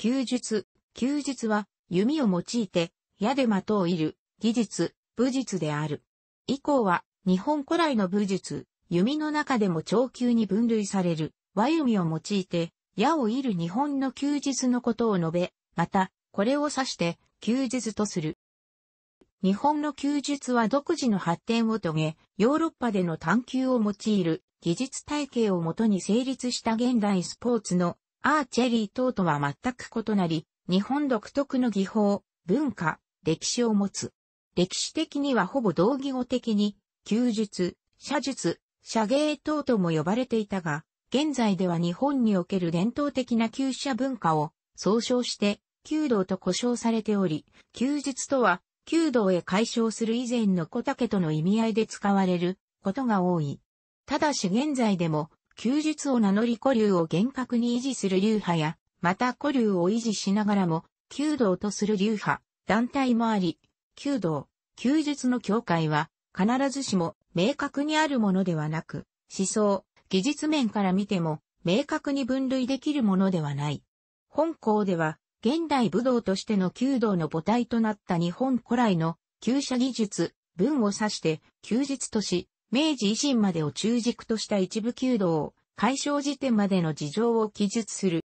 休術。休術は弓を用いて矢で的を射る技術、武術である。以降は日本古来の武術、弓の中でも長級に分類される和弓を用いて矢を射る日本の休術のことを述べ、またこれを指して休術とする。日本の休術は独自の発展を遂げ、ヨーロッパでの探求を用いる技術体系をもとに成立した現代スポーツのアーチェリー等とは全く異なり、日本独特の技法、文化、歴史を持つ。歴史的にはほぼ同義語的に、弓術、射術、射芸等とも呼ばれていたが、現在では日本における伝統的な旧射文化を総称して、弓道と呼称されており、弓術とは、弓道へ解消する以前の小竹との意味合いで使われることが多い。ただし現在でも、休日を名乗り古流を厳格に維持する流派や、また古流を維持しながらも、弓道とする流派、団体もあり、弓道、休日の境界は、必ずしも明確にあるものではなく、思想、技術面から見ても、明確に分類できるものではない。本校では、現代武道としての弓道の母体となった日本古来の、旧社技術、文を指して、休日とし、明治維新までを中軸とした一部弓道、解消時点までの事情を記述する。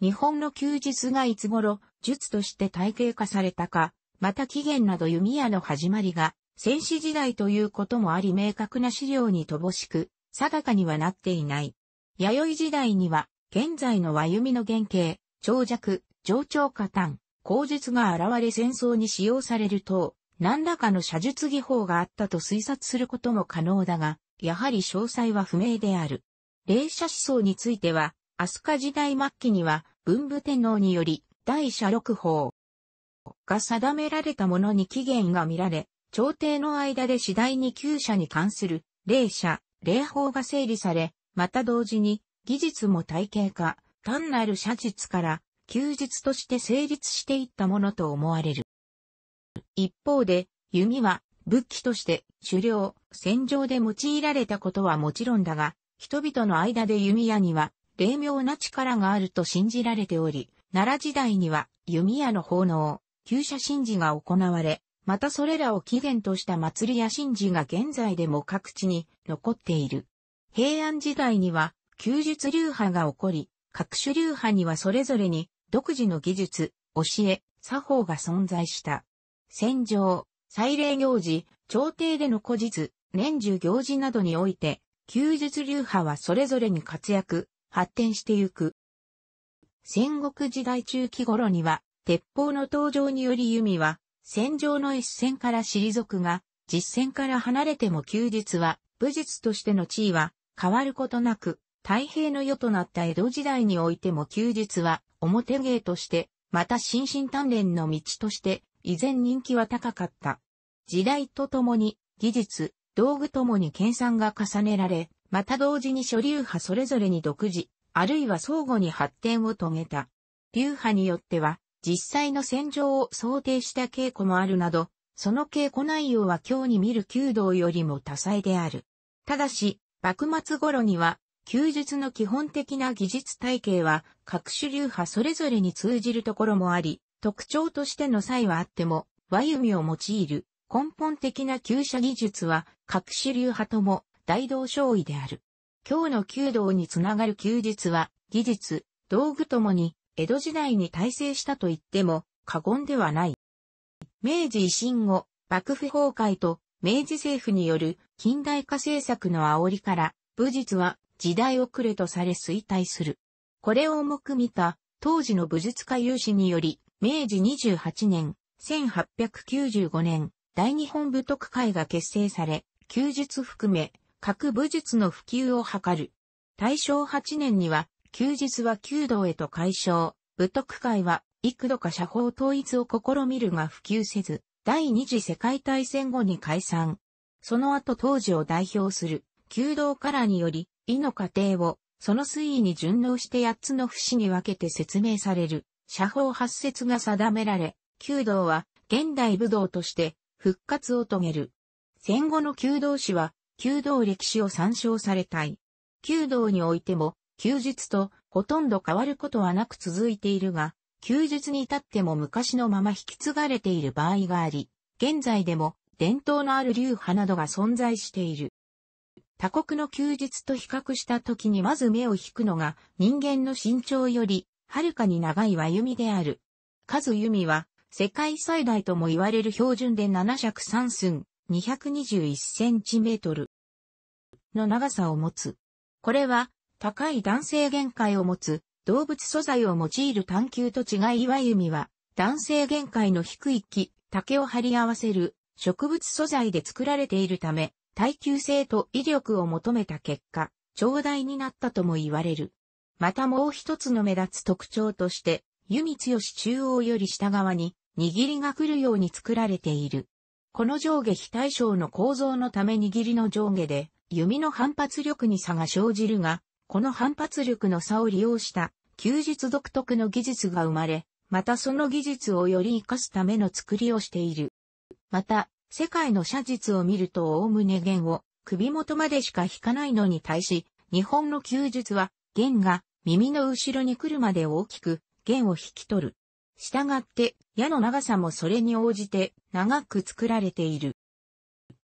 日本の休日がいつ頃、術として体系化されたか、また起源など弓矢の始まりが、戦死時代ということもあり明確な資料に乏しく、定かにはなっていない。弥生時代には、現在の和弓の原型、長尺、上長下端、口述が現れ戦争に使用される等、何らかの写術技法があったと推察することも可能だが、やはり詳細は不明である。霊写思想については、飛鳥時代末期には文武天皇により大写六法が定められたものに起源が見られ、朝廷の間で次第に旧写に関する霊社、霊法が整理され、また同時に技術も体系化、単なる写実から休日として成立していったものと思われる。一方で、弓は武器として狩猟、戦場で用いられたことはもちろんだが、人々の間で弓矢には霊妙な力があると信じられており、奈良時代には弓矢の奉納、旧社神事が行われ、またそれらを起源とした祭りや神事が現在でも各地に残っている。平安時代には、旧術流派が起こり、各種流派にはそれぞれに独自の技術、教え、作法が存在した。戦場、祭礼行事、朝廷での古日、年中行事などにおいて、休日流派はそれぞれに活躍、発展してゆく。戦国時代中期頃には、鉄砲の登場により弓は、戦場の一戦から退くが、実戦から離れても休日は、武術としての地位は、変わることなく、太平の世となった江戸時代においても休日は、表芸として、また心身鍛錬の道として、以前人気は高かった。時代とともに、技術、道具ともに研鑽が重ねられ、また同時に諸流派それぞれに独自、あるいは相互に発展を遂げた。流派によっては、実際の戦場を想定した稽古もあるなど、その稽古内容は今日に見る弓道よりも多彩である。ただし、幕末頃には、弓術の基本的な技術体系は、各種流派それぞれに通じるところもあり、特徴としての際はあっても、和弓を用いる根本的な旧車技術は、各種流派とも大同小異である。今日の弓道につながる休日は、技術、道具ともに、江戸時代に大成したと言っても過言ではない。明治維新後、幕府崩壊と明治政府による近代化政策の煽りから、武術は時代遅れとされ衰退する。これを重く見た当時の武術家有志により、明治28年、1895年、大日本武徳会が結成され、休術含め、各武術の普及を図る。大正8年には、休日は弓道へと解消、武徳会は幾度か社法統一を試みるが普及せず、第二次世界大戦後に解散。その後当時を代表する、弓道からにより、意の過程を、その推移に順応して8つの節に分けて説明される。社法発節が定められ、弓道は現代武道として復活を遂げる。戦後の弓道史は、弓道歴史を参照されたい。弓道においても、休日とほとんど変わることはなく続いているが、休日に至っても昔のまま引き継がれている場合があり、現在でも伝統のある流派などが存在している。他国の休日と比較した時にまず目を引くのが人間の身長よりはるかに長い和弓である。数弓は、世界最大とも言われる標準で7尺3寸、221センチメートルの長さを持つ。これは、高い男性限界を持つ、動物素材を用いる探求と違い岩弓は、男性限界の低い木、竹を張り合わせる、植物素材で作られているため、耐久性と威力を求めた結果、長大になったとも言われる。またもう一つの目立つ特徴として、弓強し中央より下側に握りが来るように作られている。この上下非対称の構造のため握りの上下で弓の反発力に差が生じるが、この反発力の差を利用した休日独特の技術が生まれ、またその技術をより活かすための作りをしている。また、世界の写実を見ると概ね弦を首元までしか引かないのに対し、日本の休日は弦が耳の後ろに来るまで大きく弦を引き取る。したがって、矢の長さもそれに応じて長く作られている。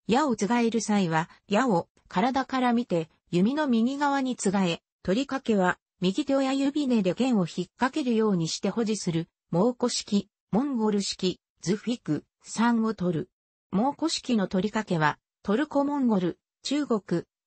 矢をつがえる際は、矢を体から見て弓の右側につがえ、取り掛けは右手親指根で弦を引っ掛けるようにして保持する、猛古式、モンゴル式、ズフィク、3を取る。猛古式の取り掛けは、トルコモンゴル、中国、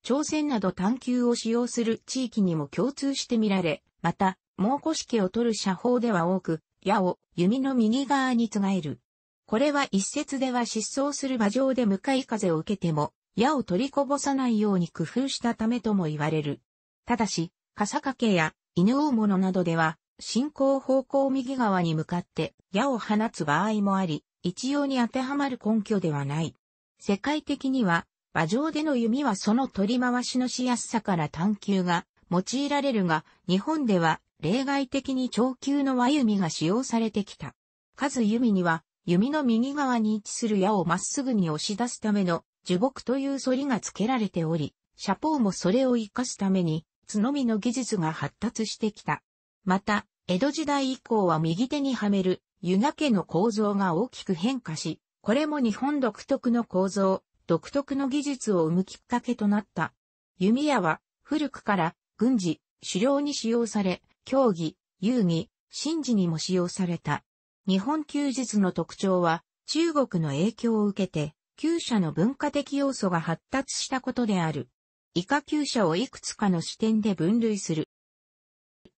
朝鮮など探求を使用する地域にも共通して見られ、また、猛古式を取る社法では多く、矢を弓の右側に繋がえる。これは一説では失踪する馬上で向かい風を受けても、矢を取りこぼさないように工夫したためとも言われる。ただし、笠掛けや犬大物などでは、進行方向右側に向かって矢を放つ場合もあり、一様に当てはまる根拠ではない。世界的には、馬上での弓はその取り回しのしやすさから探求が用いられるが、日本では例外的に長級の輪弓が使用されてきた。数弓には、弓の右側に位置する矢をまっすぐに押し出すための樹木という反りが付けられており、シャポーもそれを活かすために、角みの技術が発達してきた。また、江戸時代以降は右手にはめる湯掛けの構造が大きく変化し、これも日本独特の構造、独特の技術を生むきっかけとなった。弓矢は古くから軍事、狩猟に使用され、競技、遊戯、神事にも使用された。日本休日の特徴は中国の影響を受けて、旧社の文化的要素が発達したことである。以下旧社をいくつかの視点で分類する。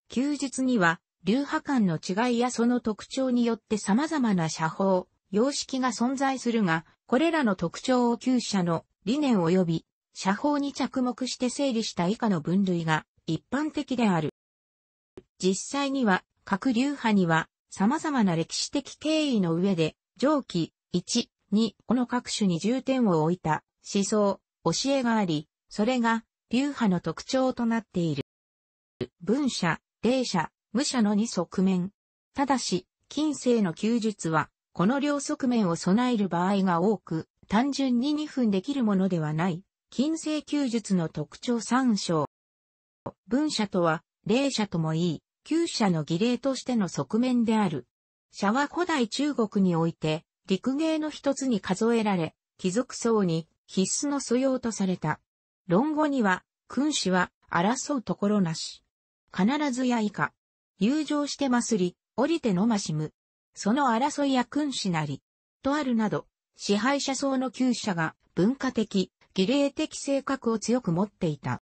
休日には、流派間の違いやその特徴によって様々な社法、様式が存在するが、これらの特徴を旧社の理念及び社法に着目して整理した以下の分類が一般的である。実際には各流派には様々な歴史的経緯の上で上記1、2この各種に重点を置いた思想、教えがあり、それが流派の特徴となっている。文社、霊社、武者の2側面。ただし、近世の休日は、この両側面を備える場合が多く、単純に2分できるものではない、近世球術の特徴参照。文社とは、霊社ともいい、旧社の儀礼としての側面である。社は古代中国において、陸芸の一つに数えられ、貴族層に必須の素養とされた。論語には、君子は争うところなし。必ずや以下。友情してますり、降りてのましむ。その争いや君子なり、とあるなど、支配者層の旧社が文化的、儀礼的性格を強く持っていた。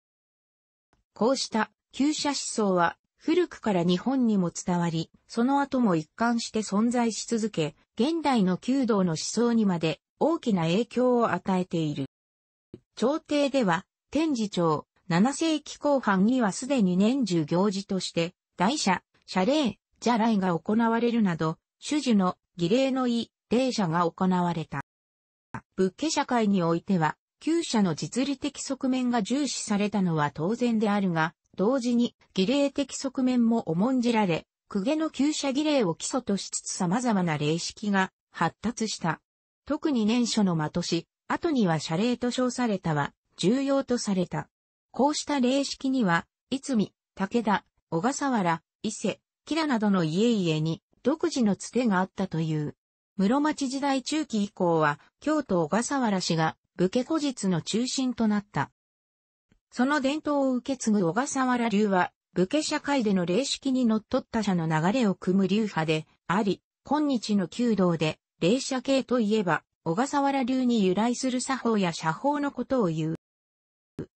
こうした旧社思想は古くから日本にも伝わり、その後も一貫して存在し続け、現代の旧道の思想にまで大きな影響を与えている。朝廷では、天智朝、7世紀後半にはすでに年中行事として、大社、謝礼、じゃらいが行われるなど、主樹の儀礼の意、礼者が行われた。仏家社会においては、旧社の実利的側面が重視されたのは当然であるが、同時に儀礼的側面も重んじられ、公家の旧社儀礼を基礎としつつ様々な礼式が発達した。特に年初の的し、後には謝礼と称されたは、重要とされた。こうした礼式には、泉、武田、小笠原、伊勢、吉良などの家々に、独自のつてがあったという。室町時代中期以降は、京都小笠原氏が武家古実の中心となった。その伝統を受け継ぐ小笠原流は、武家社会での礼式に則っった社の流れを組む流派であり、今日の弓道で、礼社系といえば、小笠原流に由来する作法や社法のことを言う。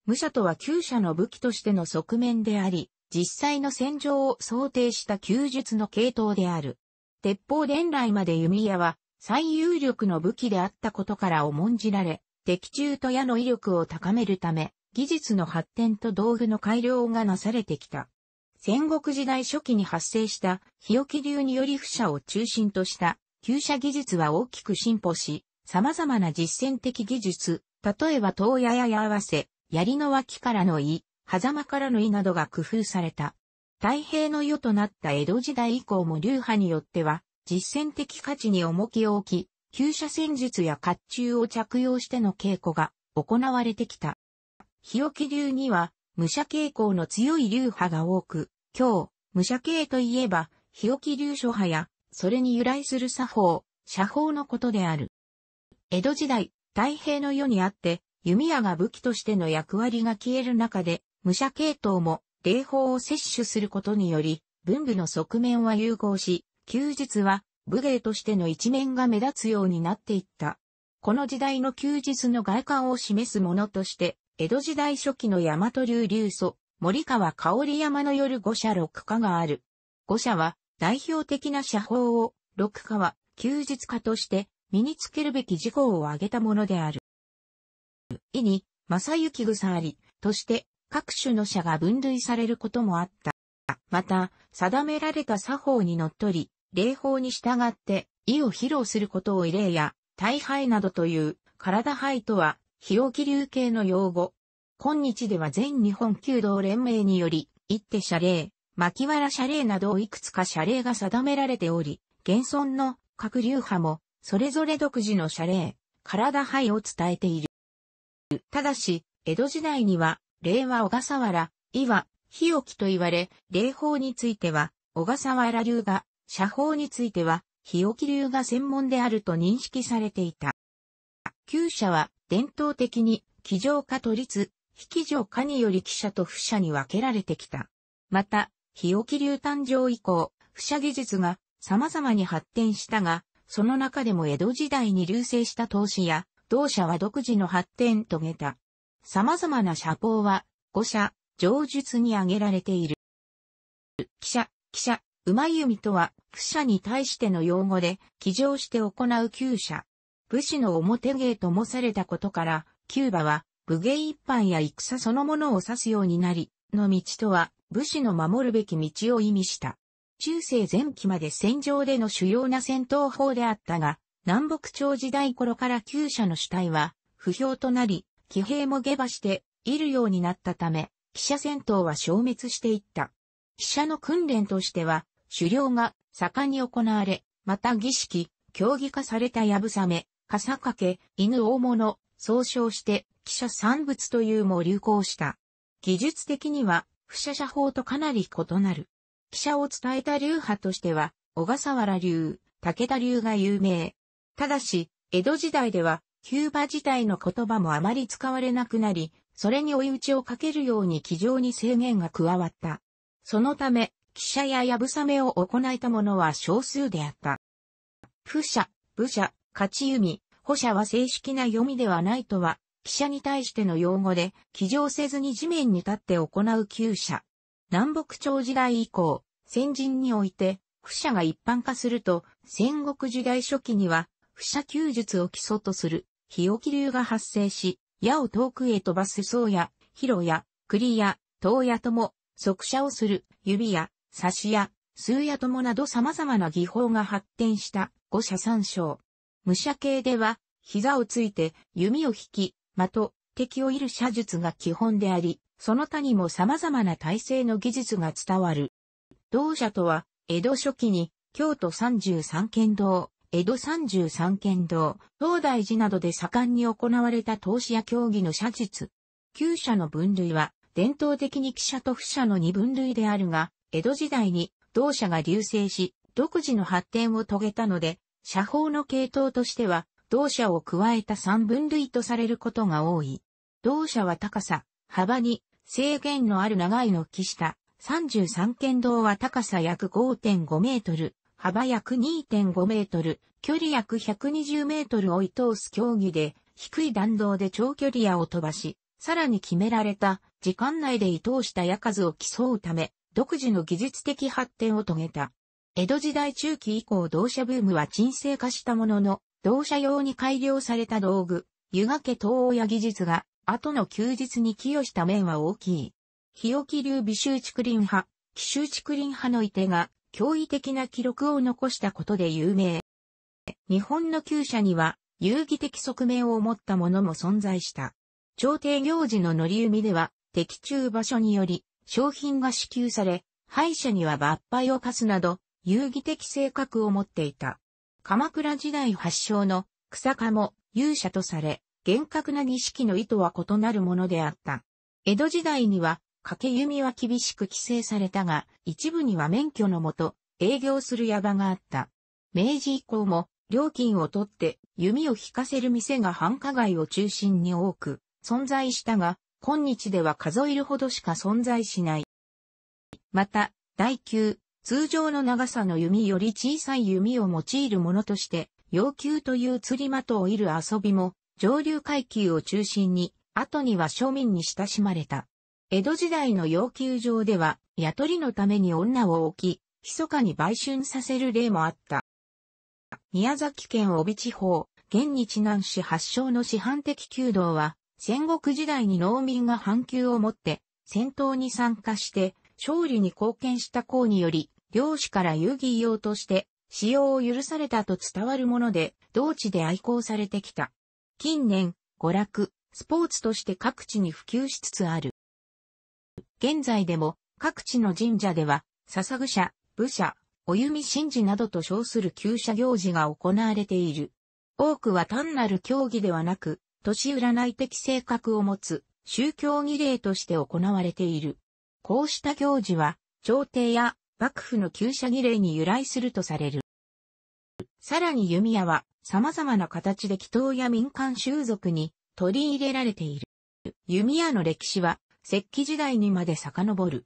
武者とは旧社の武器としての側面であり、実際の戦場を想定した弓術の系統である。鉄砲伝来まで弓矢は最有力の武器であったことから重んじられ、敵中と矢の威力を高めるため、技術の発展と道具の改良がなされてきた。戦国時代初期に発生した日置流により不射を中心とした旧射技術は大きく進歩し、様々な実践的技術、例えば遠矢や矢合わせ、槍の脇からの意、狭間からの意などが工夫された。太平の世となった江戸時代以降も流派によっては、実践的価値に重きを置き、旧車戦術や甲冑を着用しての稽古が行われてきた。日置流には、武者傾向の強い流派が多く、今日、武者系といえば、日置流諸派や、それに由来する作法、社法のことである。江戸時代、太平の世にあって、弓矢が武器としての役割が消える中で、武者系統も霊法を摂取することにより、文武の側面は融合し、休日は武芸としての一面が目立つようになっていった。この時代の休日の外観を示すものとして、江戸時代初期の大和流流祖、森川香織山の夜五社六課がある。五社は代表的な社法を、六課は休日課として身につけるべき事項を挙げたものである。意に、正幸草あり、として、各種の社が分類されることもあった。また、定められた作法にのっとり、礼法に従って意を披露することを異例や、大敗などという、体敗とは、日置流系の用語。今日では全日本弓道連盟により、一手謝礼、巻原謝礼などをいくつか謝礼が定められており、現存の各流派も、それぞれ独自の謝礼、体敗を伝えている。ただし、江戸時代には、令は小笠原、いわ、日置と言われ、霊法については、小笠原流が、社法については、日置流が専門であると認識されていた。旧社は、伝統的に、騎乗家と律、非騎乗家により記者と不者に分けられてきた。また、日置流誕生以降、不者技術が様々に発展したが、その中でも江戸時代に流星した投資や、同社は独自の発展遂げた。様々な社法は、五社、上述に挙げられている。記者、記者、馬弓とは、不者に対しての用語で、騎乗して行う旧社。武士の表芸ともされたことから、キューバは、武芸一般や戦そのものを指すようになり、の道とは、武士の守るべき道を意味した。中世前期まで戦場での主要な戦闘法であったが、南北朝時代頃から旧社の主体は、不評となり、騎兵も下馬しているようになったため、記者戦闘は消滅していった。記者の訓練としては、狩猟が盛んに行われ、また儀式、競技化されたやぶさめ、傘掛け、犬大物、総称して、記者産物というも流行した。技術的には、不写写法とかなり異なる。記者を伝えた流派としては、小笠原流、武田流が有名。ただし、江戸時代では、キューバ自体の言葉もあまり使われなくなり、それに追い打ちをかけるように気上に制限が加わった。そのため、記者ややぶさめを行えた者は少数であった。不者、武者、勝ち弓、歩者は正式な読みではないとは、記者に対しての用語で、騎乗せずに地面に立って行う旧者。南北朝時代以降、先人において、不者が一般化すると、戦国時代初期には、不者休術を基礎とする日置流が発生し、矢を遠くへ飛ばす層や、広や、栗や、遠やとも、速射をする、指や、差しや、数やともなど様々な技法が発展した五射三章。武者系では、膝をついて弓を引き、的、敵を射る射術が基本であり、その他にも様々な体制の技術が伝わる。同社とは、江戸初期に京都三十三県道、江戸三十三県道、東大寺などで盛んに行われた投資や競技の写実。旧社の分類は、伝統的に記者と不社の二分類であるが、江戸時代に同社が流星し、独自の発展を遂げたので、社法の系統としては、同社を加えた三分類とされることが多い。同社は高さ、幅に制限のある長いの木下、33県道は高さ約5.5メートル、幅約2.5メートル、距離約120メートルを射通す競技で、低い弾道で長距離矢を飛ばし、さらに決められた時間内で射通した矢数を競うため、独自の技術的発展を遂げた。江戸時代中期以降同社ブームは沈静化したものの、同社用に改良された道具、湯掛け東欧や技術が、後の休日に寄与した面は大きい。日置流微臭竹林派、奇臭竹林派のい手が、驚異的な記録を残したことで有名。日本の旧社には、遊戯的側面を持ったものも存在した。朝廷行事の乗り海では、敵中場所により、商品が支給され、敗者には抜敗を課すなど、遊戯的性格を持っていた。鎌倉時代発祥の草加も勇者とされ、厳格な儀式の意図は異なるものであった。江戸時代には掛け弓は厳しく規制されたが、一部には免許のもと、営業する矢場があった。明治以降も、料金を取って弓を引かせる店が繁華街を中心に多く存在したが、今日では数えるほどしか存在しない。また、第九、通常の長さの弓より小さい弓を用いるものとして、要求という釣り的を射る遊びも、上流階級を中心に、後には庶民に親しまれた。江戸時代の要求上では、雇りのために女を置き、密かに売春させる例もあった。宮崎県帯地方、現日南市発祥の市販的弓道は、戦国時代に農民が半球を持って、戦闘に参加して、勝利に貢献した功により、漁師から遊戯用として、使用を許されたと伝わるもので、同地で愛好されてきた。近年、娯楽、スポーツとして各地に普及しつつある。現在でも各地の神社では、笹ぐゃ、武者、お弓神事などと称する旧社行事が行われている。多くは単なる競技ではなく、年占い的性格を持つ宗教儀礼として行われている。こうした行事は、朝廷や幕府の旧社儀礼に由来するとされる。さらに弓矢は様々な形で祈祷や民間習俗に取り入れられている。弓矢の歴史は石器時代にまで遡る。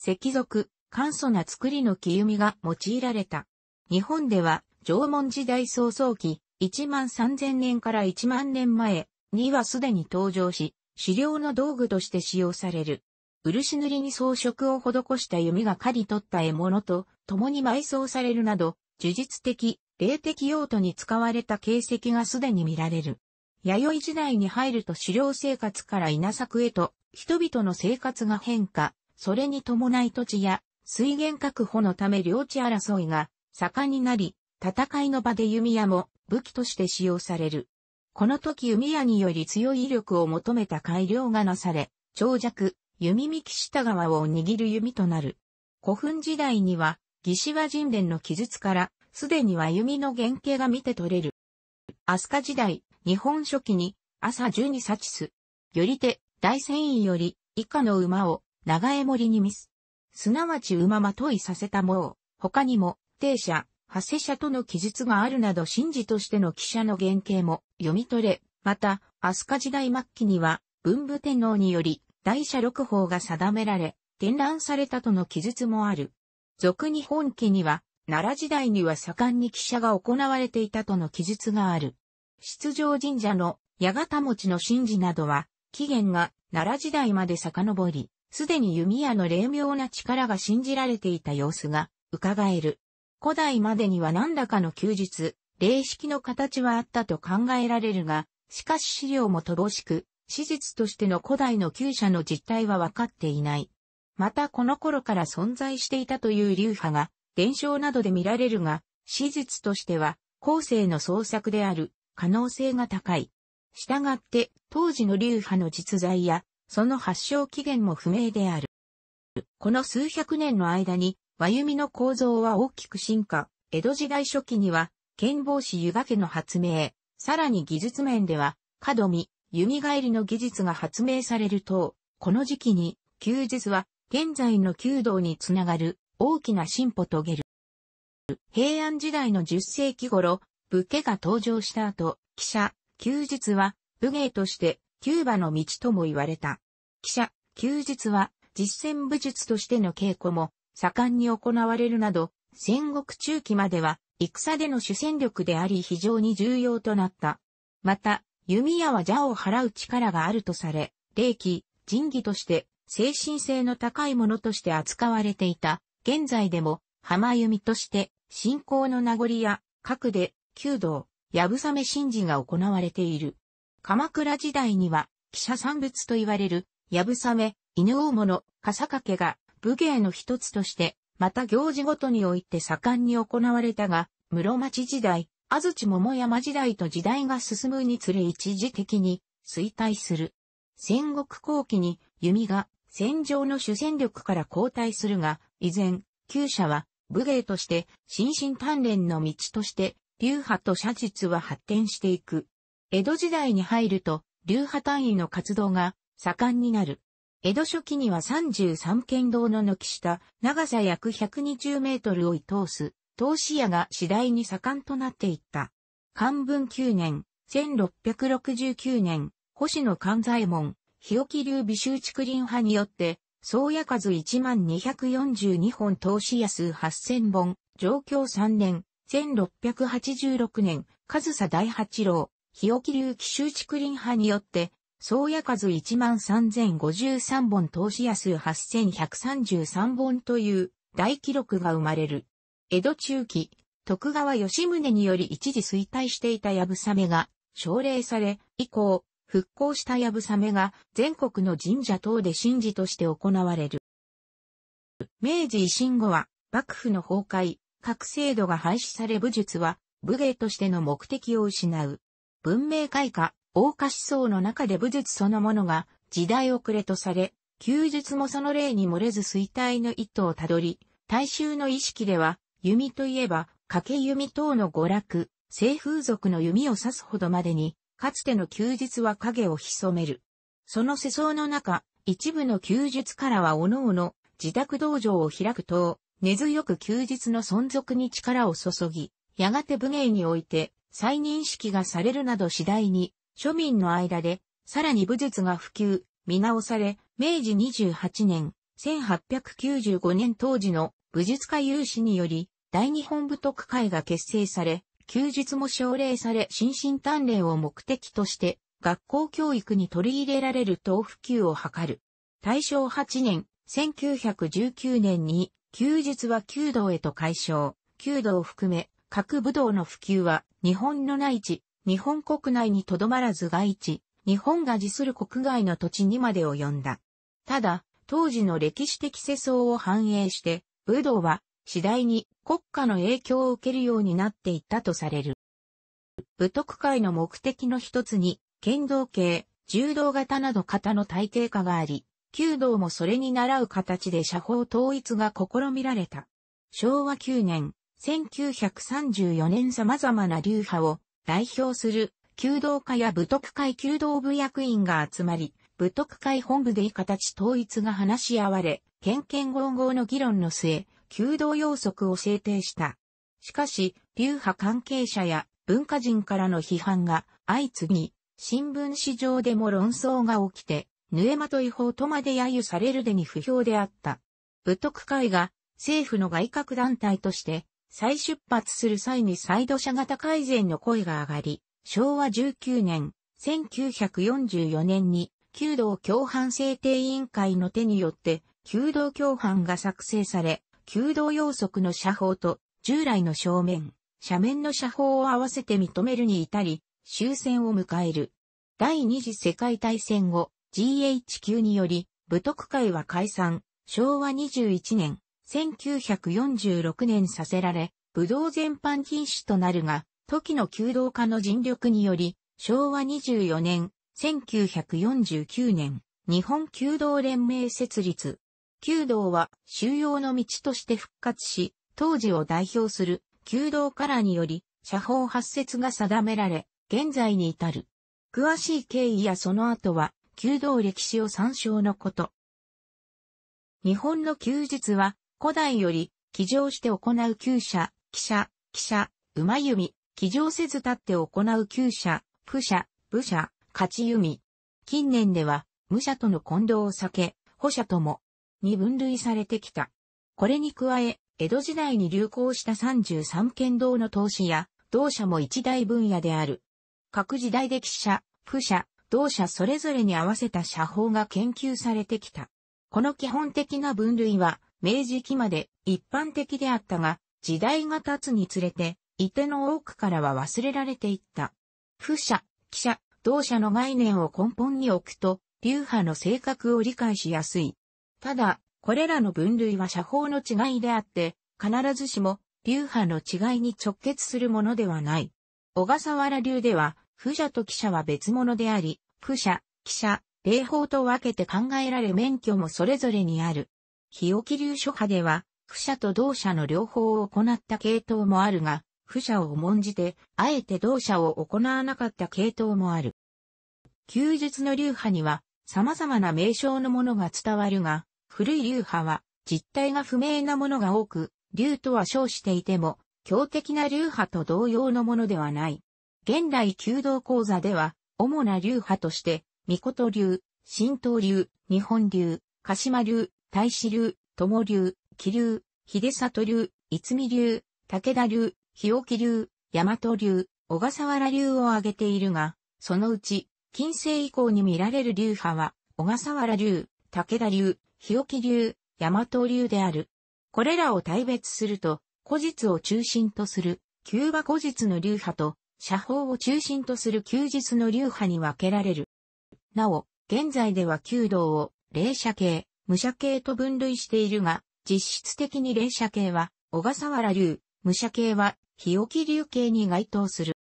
石族、簡素な作りの木弓が用いられた。日本では、縄文時代早々期、1万3000年から1万年前にはすでに登場し、狩猟の道具として使用される。漆塗りに装飾を施した弓が狩り取った獲物と共に埋葬されるなど、呪術的、霊的用途に使われた形跡がすでに見られる。弥生時代に入ると狩猟生活から稲作へと人々の生活が変化、それに伴い土地や水源確保のため領地争いが盛んになり、戦いの場で弓矢も武器として使用される。この時弓矢により強い威力を求めた改良がなされ、長尺、弓三下側を握る弓となる。古墳時代には、義士和人伝の記述から、すでには弓の原型が見て取れる。飛鳥時代、日本初期に、朝十二サチス。より手、大戦院より、以下の馬を、長江森に見す。すなわち馬まといさせたもう、他にも、帝者、派生者との記述があるなど神事としての記者の原型も読み取れ、また、飛鳥時代末期には、文武天皇により、大社六法が定められ、展覧されたとの記述もある。俗に本記には、奈良時代には盛んに記者が行われていたとの記述がある。出場神社の八形餅の神事などは、起源が奈良時代まで遡り、すでに弓矢の霊妙な力が信じられていた様子が伺える。古代までには何らかの休日、霊式の形はあったと考えられるが、しかし資料も乏しく、史実としての古代の旧社の実態は分かっていない。またこの頃から存在していたという流派が、伝承などで見られるが、史実としては、後世の創作である可能性が高い。したがって、当時の流派の実在や、その発祥起源も不明である。この数百年の間に、和弓の構造は大きく進化、江戸時代初期には、剣帽師湯掛けの発明、さらに技術面では、角見、弓返りの技術が発明されると、この時期に、休日は、現在の弓道につながる、大きな進歩遂げる。平安時代の10世紀頃、武家が登場した後、記者、休日は武芸としてキューバの道とも言われた。記者、休日は実践武術としての稽古も盛んに行われるなど、戦国中期までは戦での主戦力であり非常に重要となった。また、弓矢は蛇を払う力があるとされ、霊気、仁義として精神性の高いものとして扱われていた。現在でも浜弓として信仰の名残や、核で、弓道、やぶさめ神事が行われている。鎌倉時代には、記者産物と言われる、やぶさめ、犬大物、笠掛けが、武芸の一つとして、また行事ごとにおいて盛んに行われたが、室町時代、安土桃山時代と時代が進むにつれ一時的に衰退する。戦国後期に弓が戦場の主戦力から後退するが、依然、旧社は武芸として心身鍛錬の道として流派と写実は発展していく。江戸時代に入ると、流派単位の活動が盛んになる。江戸初期には33県道の軒下、長さ約120メートルを移通す、投資屋が次第に盛んとなっていった。漢文9年、1669年、星野勘左衛門、日置流美州竹林派によって、宗谷数1242本投資屋数8000本、上京3年、1686年、上総第八郎、日置流紀州竹林派によって、宗谷数13,053本投資野数8,133本という大記録が生まれる。江戸中期、徳川吉宗により一時衰退していたヤブサメが奨励され、以降、復興したヤブサメが全国の神社等で神事として行われる。明治維新後は幕府の崩壊、各制度が廃止され武術は武芸としての目的を失う。文明開化、王家思想の中で武術そのものが時代遅れとされ、休日もその例に漏れず衰退の一途をたどり、大衆の意識では、弓といえば、掛け弓等の娯楽、性風俗の弓を指すほどまでに、かつての休日は影を潜める。その世相の中、一部の休日からは各々自宅道場を開く等、根強く休日の存続に力を注ぎ、やがて武芸において再認識がされるなど次第に、庶民の間で、さらに武術が普及、見直され、明治28年、1895年当時の武術家有志により、大日本武徳会が結成され、休日も奨励され心身鍛錬を目的として、学校教育に取り入れられる等普及を図る。大正8年、1919年に休日は弓道へと解消、弓道を含め、各武道の普及は、日本の内地、日本国内にとどまらず外地、日本が自する国外の土地にまで及んだ。ただ、当時の歴史的世相を反映して、武道は次第に国家の影響を受けるようになっていったとされる。武徳会の目的の一つに、剣道系、柔道型など型の体系化があり、弓道もそれに倣う形で社法統一が試みられた。昭和9年、1934年様々な流派を代表する弓道家や武徳会弓道部役員が集まり、武徳会本部でい形統一が話し合われ、県県合合の議論の末、弓道要則を制定した。しかし、流派関係者や文化人からの批判が相次ぎ、新聞市場でも論争が起きて、ヌエマと違法とまで揶揄されるでに不評であった。武徳会が政府の外郭団体として再出発する際にサイド車型改善の声が上がり、昭和19年、1944年に、弓道共犯制定委員会の手によって、弓道共犯が作成され、弓道要則の社法と従来の正面、斜面の社法を合わせて認めるに至り、終戦を迎える。第二次世界大戦後、GHQ により、武徳会は解散、昭和21年、1946年させられ、武道全般禁止となるが、時の弓道家の尽力により、昭和24年、1949年、日本弓道連盟設立。弓道は収容の道として復活し、当時を代表する弓道カラーにより、社法発説が定められ、現在に至る。詳しい経緯やその後は、弓道歴史を参照のこと。日本の休日は、古代より、騎乗して行う厩舎、記車、記車、馬弓、騎乗せず立って行う厩舎、不舎、武者、勝ち弓。近年では、武者との混同を避け、歩者とも、に分類されてきた。これに加え、江戸時代に流行した33剣道の投資や、同社も一大分野である。各時代で記者、不車、同社それぞれに合わせた社法が研究されてきた。この基本的な分類は、明治期まで一般的であったが、時代が経つにつれて、伊手の多くからは忘れられていった。不者、記者、同社の概念を根本に置くと、流派の性格を理解しやすい。ただ、これらの分類は社法の違いであって、必ずしも流派の違いに直結するものではない。小笠原流では、不者と記者は別物であり、不者、記者、霊法と分けて考えられ免許もそれぞれにある。日置流諸派では、不者と同者の両方を行った系統もあるが、不者を重んじて、あえて同者を行わなかった系統もある。休日の流派には、様々な名称のものが伝わるが、古い流派は、実態が不明なものが多く、流とは称していても、強敵な流派と同様のものではない。現代弓道講座では、主な流派として、御事流、神道流、日本流、鹿島流、大志流、友流、木流、秀里流、逸見流、武田流、日置流、大和流、小笠原流を挙げているが、そのうち、近世以降に見られる流派は、小笠原流、武田流、日置流、大和流である。これらを大別すると、古実を中心とする、旧ュ古実の流派と、写法を中心とする休日の流派に分けられる。なお、現在では弓道を、霊社系、武者系と分類しているが、実質的に霊社系は、小笠原流、武者系は、日置流系に該当する。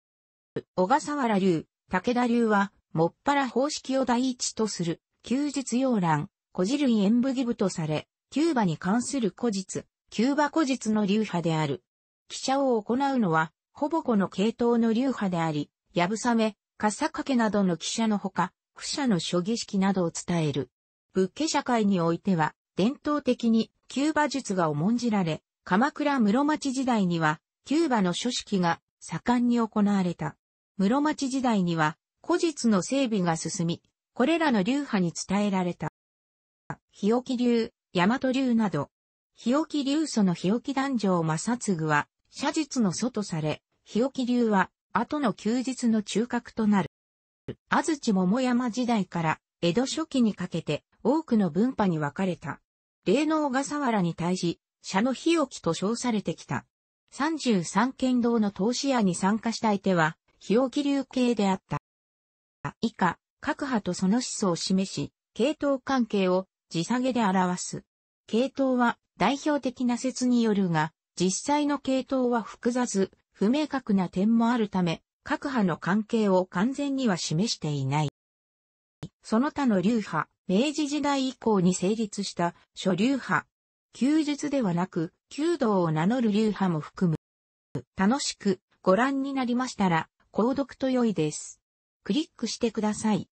小笠原流、武田流は、もっぱら方式を第一とする、休日要覧、古事類演武義部とされ、キューバに関する古実、キューバ古実の流派である。記者を行うのは、ほぼこの系統の流派であり、やぶさめ、かさかけなどの記者のほか、不者の諸儀式などを伝える。仏家社会においては、伝統的にキューバ術が重んじられ、鎌倉室町時代には、キューバの書式が盛んに行われた。室町時代には、古実の整備が進み、これらの流派に伝えられた。日置流、大和流など、日置流祖の日置男女正嗣は、写実の祖とされ、日置流は、後の休日の中核となる。安土桃山時代から江戸初期にかけて多くの分派に分かれた。霊能小笠原に対し、社の日置と称されてきた。33県道の投資屋に参加した相手は、日置流系であった。以下、各派とその思想を示し、系統関係を地下げで表す。系統は代表的な説によるが、実際の系統は複雑、不明確な点もあるため、各派の関係を完全には示していない。その他の流派、明治時代以降に成立した諸流派、休日ではなく、弓道を名乗る流派も含む。楽しくご覧になりましたら、購読と良いです。クリックしてください。